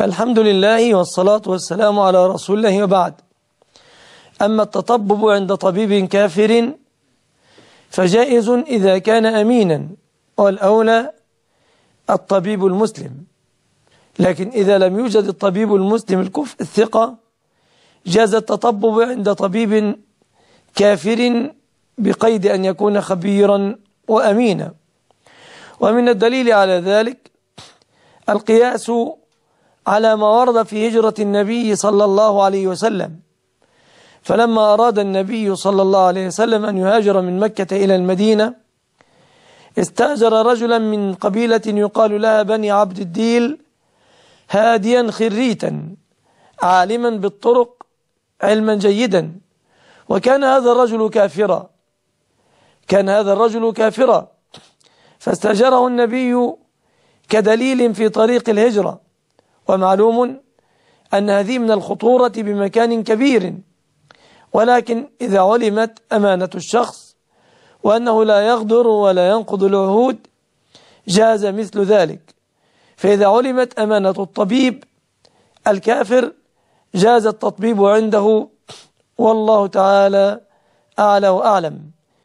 الحمد لله والصلاة والسلام على رسول الله وبعد أما التطبب عند طبيب كافر فجائز إذا كان أمينا والأولى الطبيب المسلم لكن إذا لم يوجد الطبيب المسلم الكف الثقة جاز التطبب عند طبيب كافر بقيد أن يكون خبيرا وأمينا ومن الدليل على ذلك القياس على ما ورد في هجرة النبي صلى الله عليه وسلم فلما أراد النبي صلى الله عليه وسلم أن يهاجر من مكة إلى المدينة استأجر رجلا من قبيلة يقال لها بني عبد الديل هاديا خريتا عالما بالطرق علما جيدا وكان هذا الرجل كافرا كان هذا الرجل كافرا فاستأجره النبي كدليل في طريق الهجرة ومعلوم أن هذه من الخطورة بمكان كبير ولكن إذا علمت أمانة الشخص وأنه لا يغدر ولا ينقض العهود جاز مثل ذلك فإذا علمت أمانة الطبيب الكافر جاز التطبيب عنده والله تعالى أعلى وأعلم